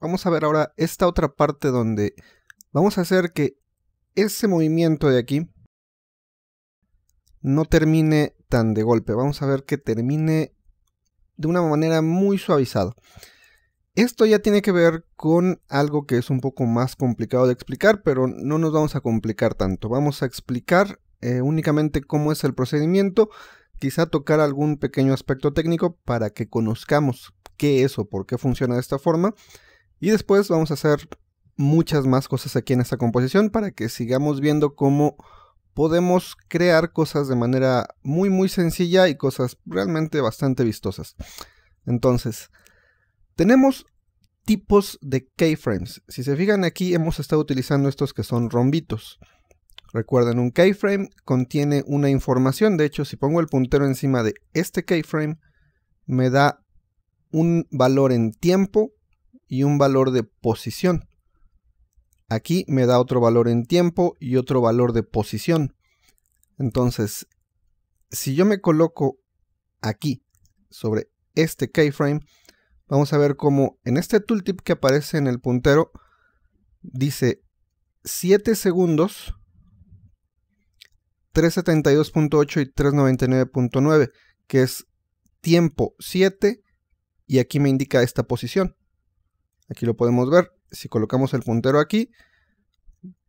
vamos a ver ahora esta otra parte donde vamos a hacer que ese movimiento de aquí no termine tan de golpe. Vamos a ver que termine de una manera muy suavizada. Esto ya tiene que ver con algo que es un poco más complicado de explicar, pero no nos vamos a complicar tanto. Vamos a explicar eh, únicamente cómo es el procedimiento, quizá tocar algún pequeño aspecto técnico para que conozcamos qué es o por qué funciona de esta forma. Y después vamos a hacer muchas más cosas aquí en esta composición para que sigamos viendo cómo podemos crear cosas de manera muy muy sencilla y cosas realmente bastante vistosas. Entonces, tenemos tipos de keyframes. Si se fijan aquí hemos estado utilizando estos que son rombitos. Recuerden, un keyframe contiene una información. De hecho, si pongo el puntero encima de este keyframe, me da un valor en tiempo y un valor de posición. Aquí me da otro valor en tiempo y otro valor de posición. Entonces, si yo me coloco aquí sobre este keyframe, vamos a ver cómo en este tooltip que aparece en el puntero dice 7 segundos 372.8 y 399.9, que es tiempo 7 y aquí me indica esta posición. Aquí lo podemos ver. Si colocamos el puntero aquí,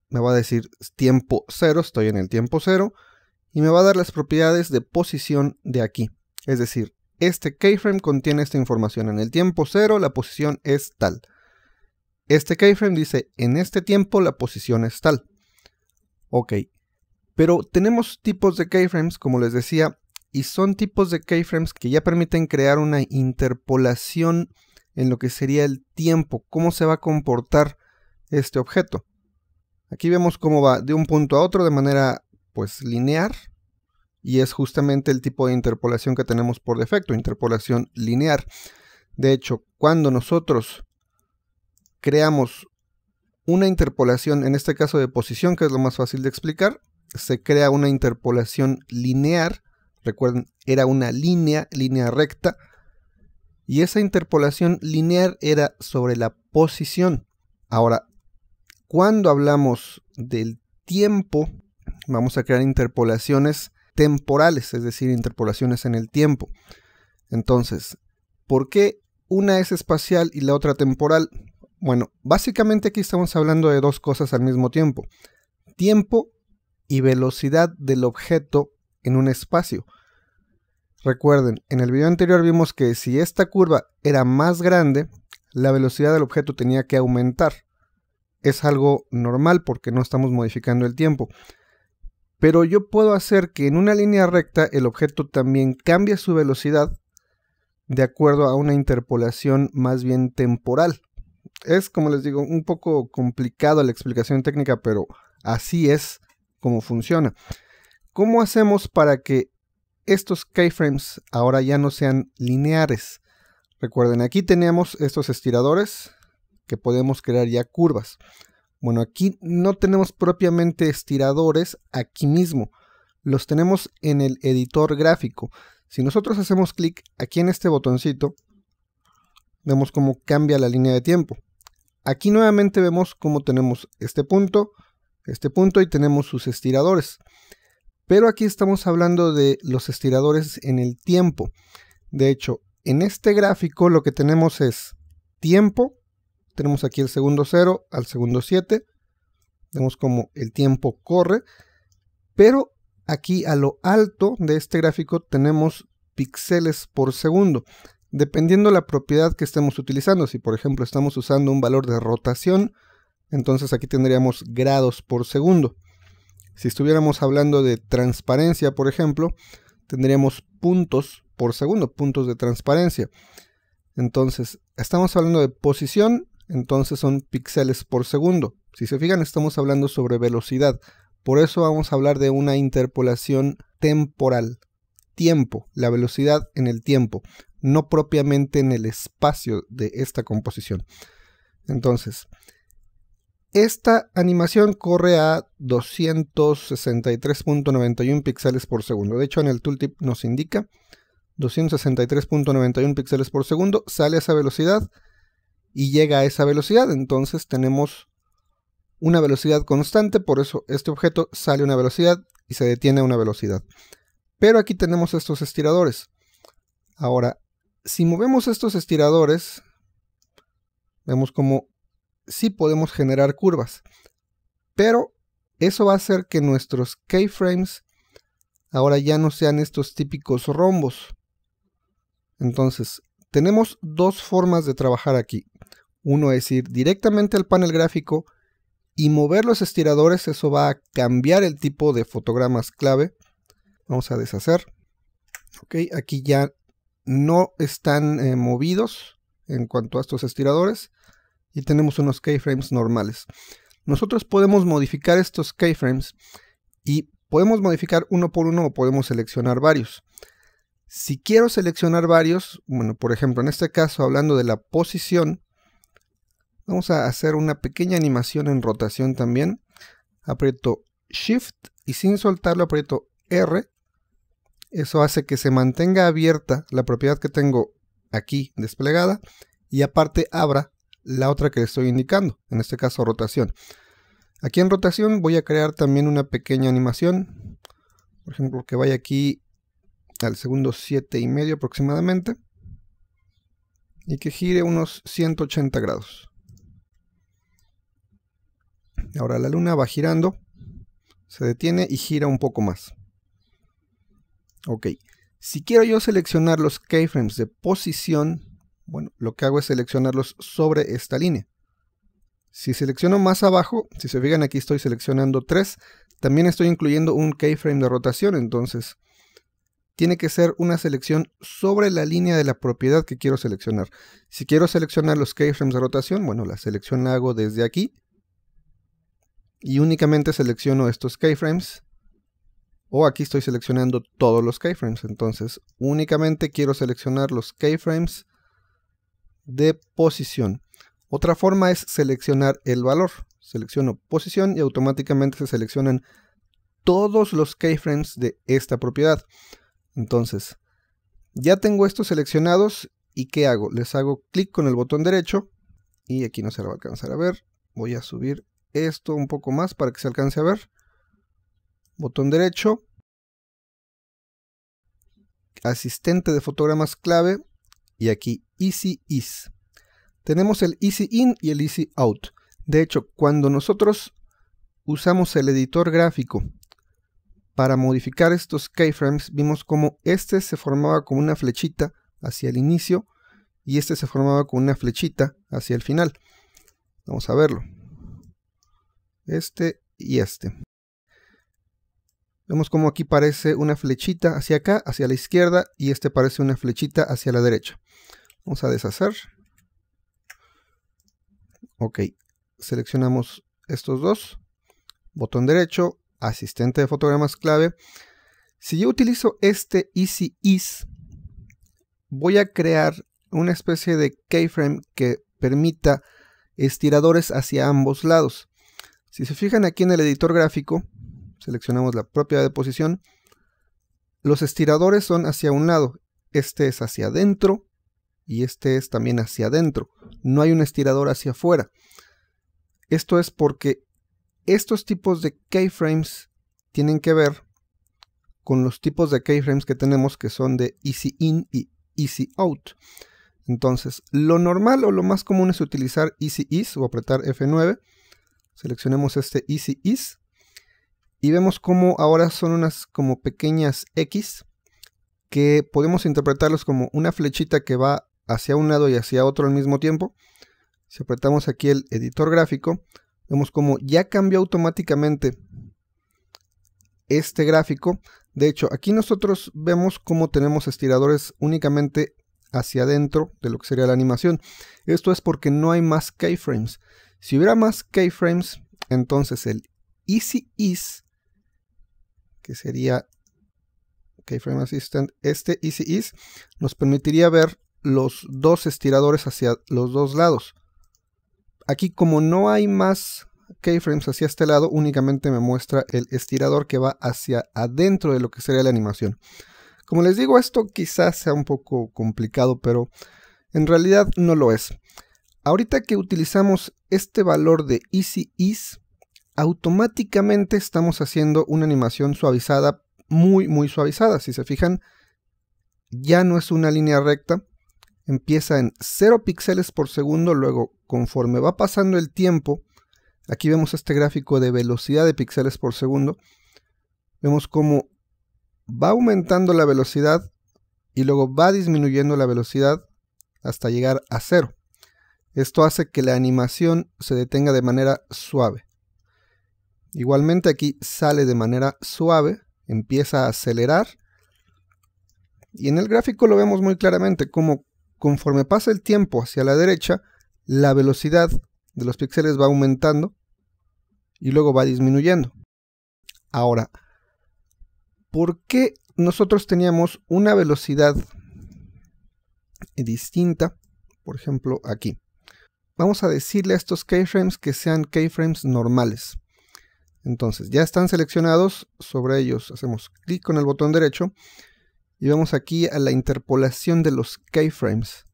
me va a decir tiempo 0, estoy en el tiempo 0, y me va a dar las propiedades de posición de aquí. Es decir, este keyframe contiene esta información. En el tiempo 0 la posición es tal. Este keyframe dice, en este tiempo la posición es tal. Ok, pero tenemos tipos de keyframes, como les decía, y son tipos de keyframes que ya permiten crear una interpolación en lo que sería el tiempo, cómo se va a comportar este objeto. Aquí vemos cómo va de un punto a otro de manera pues lineal y es justamente el tipo de interpolación que tenemos por defecto, interpolación lineal. De hecho, cuando nosotros creamos una interpolación, en este caso de posición, que es lo más fácil de explicar, se crea una interpolación lineal, recuerden, era una línea, línea recta, y esa interpolación lineal era sobre la posición. Ahora, cuando hablamos del tiempo, vamos a crear interpolaciones temporales, es decir, interpolaciones en el tiempo. Entonces, ¿por qué una es espacial y la otra temporal? Bueno, básicamente aquí estamos hablando de dos cosas al mismo tiempo. Tiempo y velocidad del objeto en un espacio. Recuerden, en el video anterior vimos que si esta curva era más grande, la velocidad del objeto tenía que aumentar. Es algo normal porque no estamos modificando el tiempo. Pero yo puedo hacer que en una línea recta el objeto también cambie su velocidad de acuerdo a una interpolación más bien temporal. Es, como les digo, un poco complicado la explicación técnica, pero así es como funciona. ¿Cómo hacemos para que estos keyframes ahora ya no sean lineares. Recuerden, aquí tenemos estos estiradores que podemos crear ya curvas. Bueno, aquí no tenemos propiamente estiradores aquí mismo. Los tenemos en el editor gráfico. Si nosotros hacemos clic aquí en este botoncito, vemos cómo cambia la línea de tiempo. Aquí nuevamente vemos cómo tenemos este punto, este punto y tenemos sus estiradores. Pero aquí estamos hablando de los estiradores en el tiempo. De hecho, en este gráfico lo que tenemos es tiempo. Tenemos aquí el segundo 0 al segundo 7. Vemos como el tiempo corre. Pero aquí a lo alto de este gráfico tenemos píxeles por segundo. Dependiendo la propiedad que estemos utilizando. Si por ejemplo estamos usando un valor de rotación, entonces aquí tendríamos grados por segundo. Si estuviéramos hablando de transparencia, por ejemplo, tendríamos puntos por segundo, puntos de transparencia. Entonces, estamos hablando de posición, entonces son píxeles por segundo. Si se fijan, estamos hablando sobre velocidad. Por eso vamos a hablar de una interpolación temporal. Tiempo, la velocidad en el tiempo, no propiamente en el espacio de esta composición. Entonces, esta animación corre a 263.91 píxeles por segundo. De hecho, en el tooltip nos indica 263.91 píxeles por segundo. Sale a esa velocidad y llega a esa velocidad. Entonces tenemos una velocidad constante. Por eso este objeto sale a una velocidad y se detiene a una velocidad. Pero aquí tenemos estos estiradores. Ahora, si movemos estos estiradores, vemos como sí podemos generar curvas. Pero eso va a hacer que nuestros keyframes ahora ya no sean estos típicos rombos. Entonces, tenemos dos formas de trabajar aquí. Uno es ir directamente al panel gráfico y mover los estiradores. Eso va a cambiar el tipo de fotogramas clave. Vamos a deshacer. Ok, aquí ya no están eh, movidos en cuanto a estos estiradores y tenemos unos keyframes normales. Nosotros podemos modificar estos keyframes y podemos modificar uno por uno o podemos seleccionar varios. Si quiero seleccionar varios, bueno, por ejemplo, en este caso hablando de la posición, vamos a hacer una pequeña animación en rotación también. Aprieto Shift y sin soltarlo aprieto R. Eso hace que se mantenga abierta la propiedad que tengo aquí desplegada y aparte abra la otra que le estoy indicando, en este caso rotación. Aquí en rotación voy a crear también una pequeña animación, por ejemplo que vaya aquí al segundo 7 y medio aproximadamente y que gire unos 180 grados. Ahora la luna va girando, se detiene y gira un poco más. Ok, si quiero yo seleccionar los keyframes de posición, bueno, lo que hago es seleccionarlos sobre esta línea. Si selecciono más abajo, si se fijan aquí estoy seleccionando tres. también estoy incluyendo un keyframe de rotación, entonces tiene que ser una selección sobre la línea de la propiedad que quiero seleccionar. Si quiero seleccionar los keyframes de rotación, bueno, la selección la hago desde aquí y únicamente selecciono estos keyframes o aquí estoy seleccionando todos los keyframes, entonces únicamente quiero seleccionar los keyframes de posición. Otra forma es seleccionar el valor. Selecciono posición y automáticamente se seleccionan todos los keyframes de esta propiedad. Entonces, ya tengo estos seleccionados y ¿qué hago? Les hago clic con el botón derecho y aquí no se lo va a alcanzar a ver. Voy a subir esto un poco más para que se alcance a ver. Botón derecho. Asistente de fotogramas clave y aquí easy is. Tenemos el easy in y el easy out. De hecho, cuando nosotros usamos el editor gráfico para modificar estos keyframes, vimos como este se formaba con una flechita hacia el inicio y este se formaba con una flechita hacia el final. Vamos a verlo. Este y este. Vemos como aquí parece una flechita hacia acá, hacia la izquierda, y este parece una flechita hacia la derecha. Vamos a deshacer. Ok, seleccionamos estos dos. Botón derecho, asistente de fotogramas clave. Si yo utilizo este Easy Ease, voy a crear una especie de keyframe que permita estiradores hacia ambos lados. Si se fijan aquí en el editor gráfico, Seleccionamos la propia de posición. Los estiradores son hacia un lado. Este es hacia adentro y este es también hacia adentro. No hay un estirador hacia afuera. Esto es porque estos tipos de keyframes tienen que ver con los tipos de keyframes que tenemos que son de easy in y easy out. Entonces, lo normal o lo más común es utilizar easy is o apretar F9. Seleccionemos este easy is y vemos cómo ahora son unas como pequeñas X que podemos interpretarlos como una flechita que va hacia un lado y hacia otro al mismo tiempo. Si apretamos aquí el editor gráfico, vemos como ya cambió automáticamente este gráfico. De hecho, aquí nosotros vemos cómo tenemos estiradores únicamente hacia adentro de lo que sería la animación. Esto es porque no hay más keyframes. Si hubiera más keyframes, entonces el Easy Ease que sería Keyframe Assistant, este Easy Ease nos permitiría ver los dos estiradores hacia los dos lados. Aquí como no hay más keyframes hacia este lado, únicamente me muestra el estirador que va hacia adentro de lo que sería la animación. Como les digo, esto quizás sea un poco complicado, pero en realidad no lo es. Ahorita que utilizamos este valor de Easy Ease, automáticamente estamos haciendo una animación suavizada, muy, muy suavizada. Si se fijan, ya no es una línea recta, empieza en 0 píxeles por segundo, luego conforme va pasando el tiempo, aquí vemos este gráfico de velocidad de píxeles por segundo, vemos cómo va aumentando la velocidad y luego va disminuyendo la velocidad hasta llegar a cero. Esto hace que la animación se detenga de manera suave. Igualmente aquí sale de manera suave, empieza a acelerar. Y en el gráfico lo vemos muy claramente, como conforme pasa el tiempo hacia la derecha, la velocidad de los píxeles va aumentando y luego va disminuyendo. Ahora, ¿por qué nosotros teníamos una velocidad distinta? Por ejemplo, aquí. Vamos a decirle a estos keyframes que sean keyframes normales. Entonces, ya están seleccionados, sobre ellos hacemos clic con el botón derecho y vamos aquí a la interpolación de los keyframes.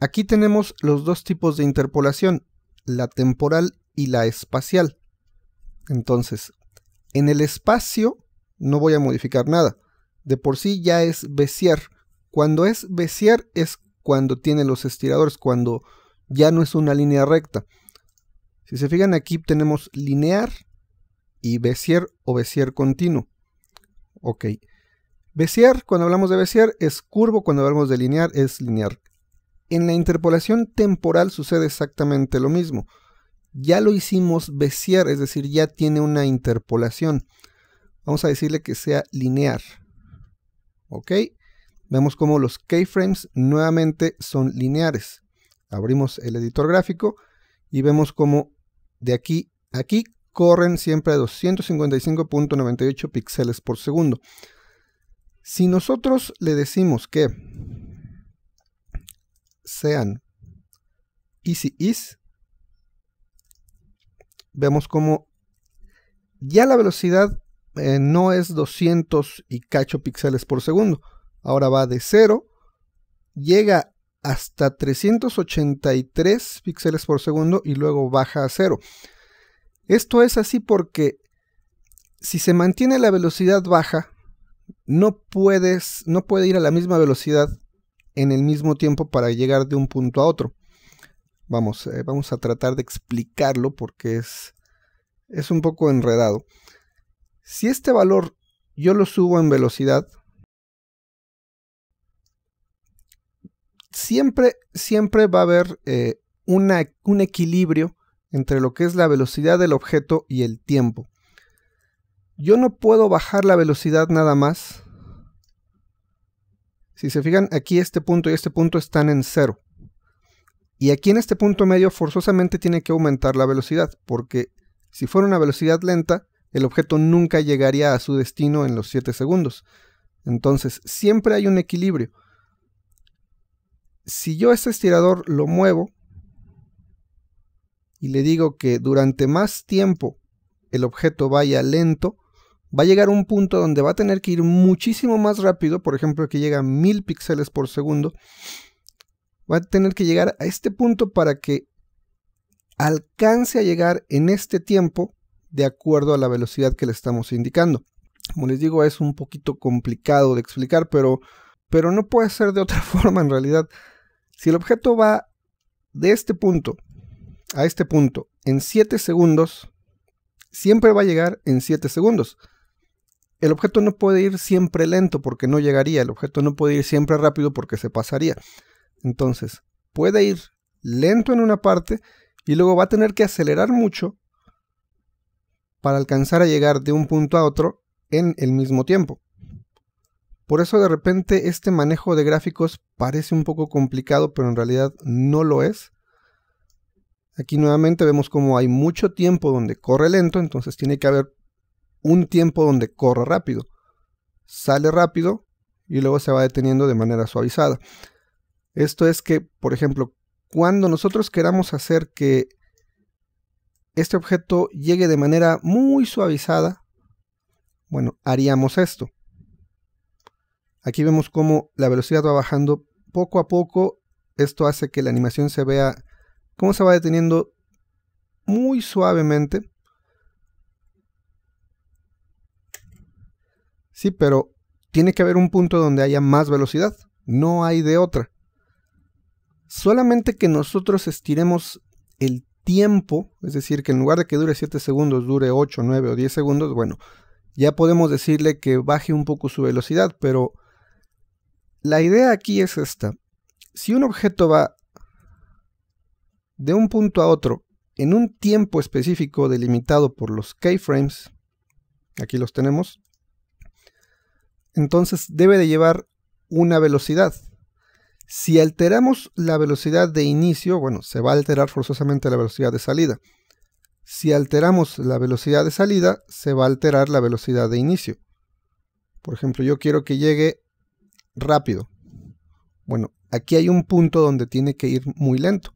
Aquí tenemos los dos tipos de interpolación, la temporal y la espacial. Entonces, en el espacio no voy a modificar nada. De por sí ya es Bezier. Cuando es Bezier es cuando tiene los estiradores, cuando ya no es una línea recta. Si se fijan aquí tenemos linear y Bézier o Bézier continuo. Ok. Bézier, cuando hablamos de Bézier, es curvo, cuando hablamos de linear, es linear. En la interpolación temporal sucede exactamente lo mismo. Ya lo hicimos Bézier, es decir, ya tiene una interpolación. Vamos a decirle que sea linear. Ok. Vemos como los keyframes nuevamente son lineares. Abrimos el editor gráfico y vemos cómo de aquí a aquí corren siempre a 255.98 píxeles por segundo. Si nosotros le decimos que sean easy is, vemos como ya la velocidad eh, no es 200 y cacho píxeles por segundo. Ahora va de cero llega hasta 383 píxeles por segundo y luego baja a cero. Esto es así porque si se mantiene la velocidad baja, no puedes, no puede ir a la misma velocidad en el mismo tiempo para llegar de un punto a otro. Vamos, eh, vamos a tratar de explicarlo porque es, es un poco enredado. Si este valor yo lo subo en velocidad, Siempre, siempre va a haber eh, un equilibrio entre lo que es la velocidad del objeto y el tiempo. Yo no puedo bajar la velocidad nada más. Si se fijan, aquí este punto y este punto están en cero. Y aquí en este punto medio forzosamente tiene que aumentar la velocidad, porque si fuera una velocidad lenta, el objeto nunca llegaría a su destino en los 7 segundos. Entonces, siempre hay un equilibrio si yo este estirador lo muevo y le digo que durante más tiempo el objeto vaya lento, va a llegar un punto donde va a tener que ir muchísimo más rápido, por ejemplo que llega a 1000 píxeles por segundo, va a tener que llegar a este punto para que alcance a llegar en este tiempo de acuerdo a la velocidad que le estamos indicando. Como les digo, es un poquito complicado de explicar, pero, pero no puede ser de otra forma en realidad. Si el objeto va de este punto a este punto en 7 segundos, siempre va a llegar en 7 segundos. El objeto no puede ir siempre lento porque no llegaría. El objeto no puede ir siempre rápido porque se pasaría. Entonces, puede ir lento en una parte y luego va a tener que acelerar mucho para alcanzar a llegar de un punto a otro en el mismo tiempo. Por eso de repente este manejo de gráficos parece un poco complicado, pero en realidad no lo es. Aquí nuevamente vemos como hay mucho tiempo donde corre lento, entonces tiene que haber un tiempo donde corre rápido. Sale rápido y luego se va deteniendo de manera suavizada. Esto es que, por ejemplo, cuando nosotros queramos hacer que este objeto llegue de manera muy suavizada, bueno, haríamos esto. Aquí vemos cómo la velocidad va bajando poco a poco. Esto hace que la animación se vea cómo se va deteniendo muy suavemente. Sí, pero tiene que haber un punto donde haya más velocidad. No hay de otra. Solamente que nosotros estiremos el tiempo, es decir, que en lugar de que dure 7 segundos, dure 8, 9 o 10 segundos, bueno, ya podemos decirle que baje un poco su velocidad, pero la idea aquí es esta. Si un objeto va de un punto a otro en un tiempo específico delimitado por los keyframes, aquí los tenemos, entonces debe de llevar una velocidad. Si alteramos la velocidad de inicio, bueno, se va a alterar forzosamente la velocidad de salida. Si alteramos la velocidad de salida, se va a alterar la velocidad de inicio. Por ejemplo, yo quiero que llegue rápido. Bueno, aquí hay un punto donde tiene que ir muy lento.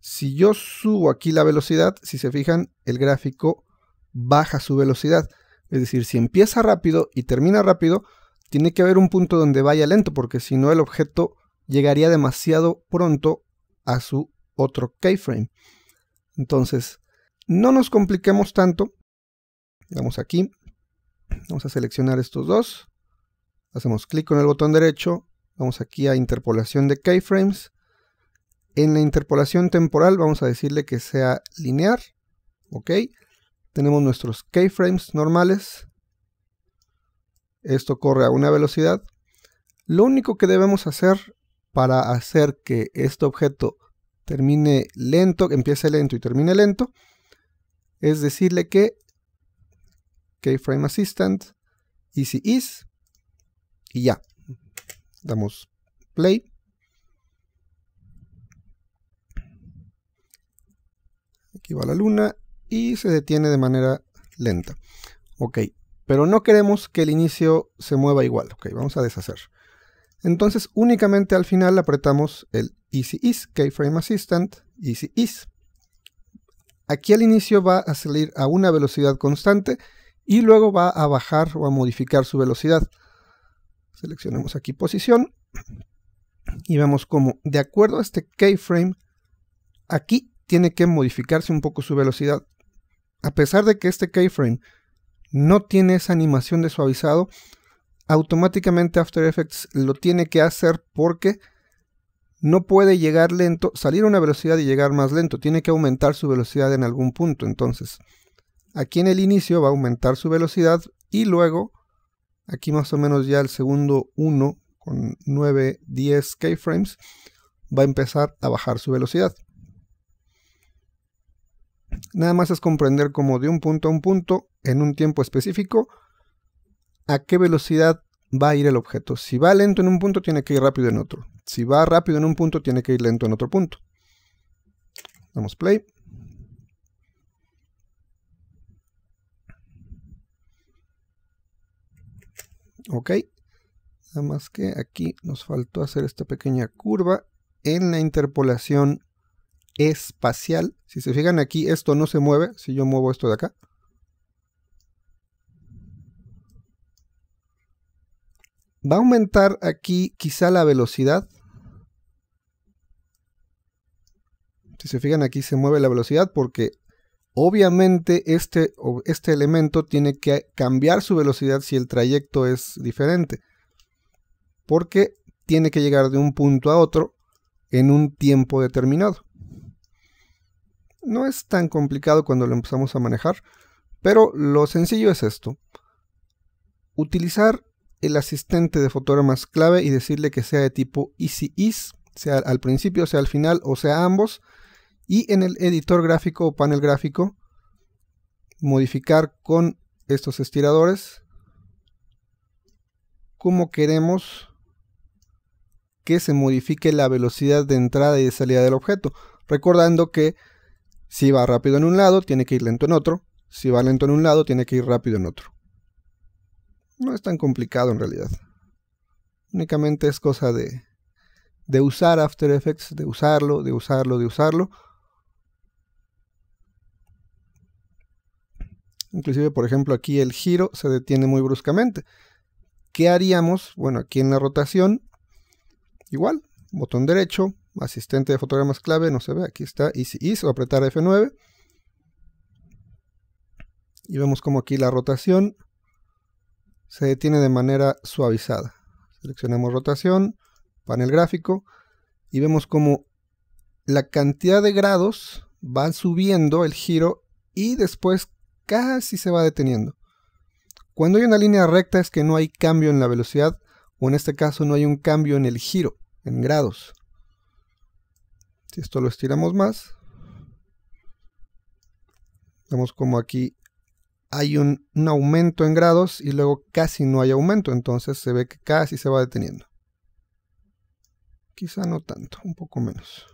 Si yo subo aquí la velocidad, si se fijan, el gráfico baja su velocidad. Es decir, si empieza rápido y termina rápido, tiene que haber un punto donde vaya lento, porque si no el objeto llegaría demasiado pronto a su otro keyframe. Entonces, no nos compliquemos tanto. Vamos aquí. Vamos a seleccionar estos dos. Hacemos clic con el botón derecho, vamos aquí a interpolación de keyframes. En la interpolación temporal vamos a decirle que sea lineal, ok. Tenemos nuestros keyframes normales. Esto corre a una velocidad. Lo único que debemos hacer para hacer que este objeto termine lento, empiece lento y termine lento, es decirle que keyframe assistant easy is y ya. Damos play. Aquí va la luna y se detiene de manera lenta. Ok, pero no queremos que el inicio se mueva igual. Ok, vamos a deshacer. Entonces únicamente al final apretamos el Easy Ease, Keyframe Assistant, Easy Ease. Aquí al inicio va a salir a una velocidad constante y luego va a bajar o a modificar su velocidad. Seleccionamos aquí posición y vemos como de acuerdo a este keyframe, aquí tiene que modificarse un poco su velocidad. A pesar de que este keyframe no tiene esa animación de suavizado, automáticamente After Effects lo tiene que hacer porque no puede llegar lento, salir a una velocidad y llegar más lento, tiene que aumentar su velocidad en algún punto. Entonces, aquí en el inicio va a aumentar su velocidad y luego Aquí más o menos ya el segundo 1 con 9, 10 keyframes, va a empezar a bajar su velocidad. Nada más es comprender cómo de un punto a un punto, en un tiempo específico, a qué velocidad va a ir el objeto. Si va lento en un punto, tiene que ir rápido en otro. Si va rápido en un punto, tiene que ir lento en otro punto. Damos play. ok nada más que aquí nos faltó hacer esta pequeña curva en la interpolación espacial si se fijan aquí esto no se mueve si yo muevo esto de acá va a aumentar aquí quizá la velocidad si se fijan aquí se mueve la velocidad porque Obviamente este, este, elemento tiene que cambiar su velocidad si el trayecto es diferente, porque tiene que llegar de un punto a otro en un tiempo determinado. No es tan complicado cuando lo empezamos a manejar, pero lo sencillo es esto. Utilizar el asistente de fotogramas clave y decirle que sea de tipo easy Ease sea al principio, sea al final o sea ambos, y en el editor gráfico o panel gráfico modificar con estos estiradores cómo queremos que se modifique la velocidad de entrada y de salida del objeto, recordando que si va rápido en un lado, tiene que ir lento en otro, si va lento en un lado, tiene que ir rápido en otro. No es tan complicado en realidad. Únicamente es cosa de, de usar After Effects, de usarlo, de usarlo, de usarlo Inclusive, por ejemplo, aquí el giro se detiene muy bruscamente. ¿Qué haríamos? Bueno, aquí en la rotación, igual, botón derecho, asistente de fotogramas clave, no se ve, aquí está, Easy Is, o apretar F9. Y vemos como aquí la rotación se detiene de manera suavizada. Seleccionamos rotación, panel gráfico, y vemos como la cantidad de grados va subiendo el giro y después casi se va deteniendo. Cuando hay una línea recta es que no hay cambio en la velocidad, o en este caso no hay un cambio en el giro, en grados. Si esto lo estiramos más, vemos como aquí hay un, un, aumento en grados y luego casi no hay aumento, entonces se ve que casi se va deteniendo. Quizá no tanto, un poco menos.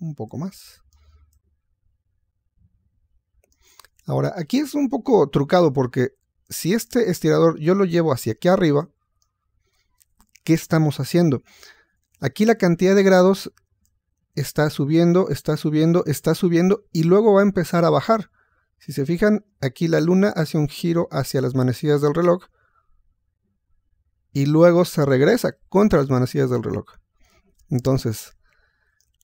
Un poco más. Ahora, aquí es un poco trucado porque si este estirador yo lo llevo hacia aquí arriba, ¿qué estamos haciendo? Aquí la cantidad de grados está subiendo, está subiendo, está subiendo y luego va a empezar a bajar. Si se fijan, aquí la luna hace un giro hacia las manecillas del reloj y luego se regresa contra las manecillas del reloj. Entonces,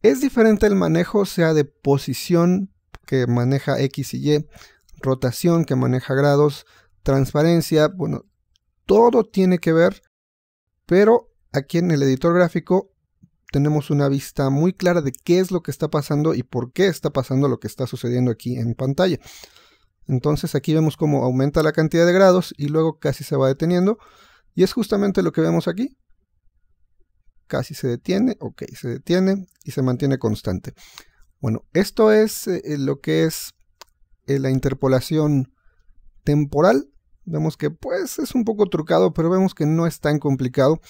es diferente el manejo, sea de posición que maneja X y Y, rotación que maneja grados, transparencia, bueno, todo tiene que ver, pero aquí en el editor gráfico tenemos una vista muy clara de qué es lo que está pasando y por qué está pasando lo que está sucediendo aquí en pantalla. Entonces aquí vemos cómo aumenta la cantidad de grados y luego casi se va deteniendo. Y es justamente lo que vemos aquí. Casi se detiene, ok, se detiene y se mantiene constante. Bueno, esto es eh, eh, lo que es eh, la interpolación temporal. Vemos que pues es un poco trucado, pero vemos que no es tan complicado.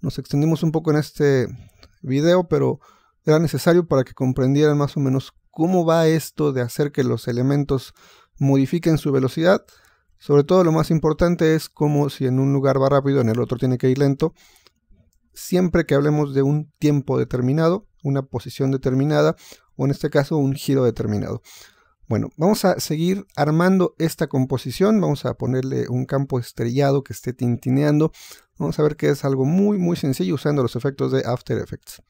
Nos extendimos un poco en este video, pero era necesario para que comprendieran más o menos cómo va esto de hacer que los elementos modifiquen su velocidad. Sobre todo lo más importante es cómo si en un lugar va rápido, en el otro tiene que ir lento. Siempre que hablemos de un tiempo determinado, una posición determinada, o en este caso un giro determinado. Bueno, vamos a seguir armando esta composición, vamos a ponerle un campo estrellado que esté tintineando, vamos a ver que es algo muy muy sencillo usando los efectos de After Effects.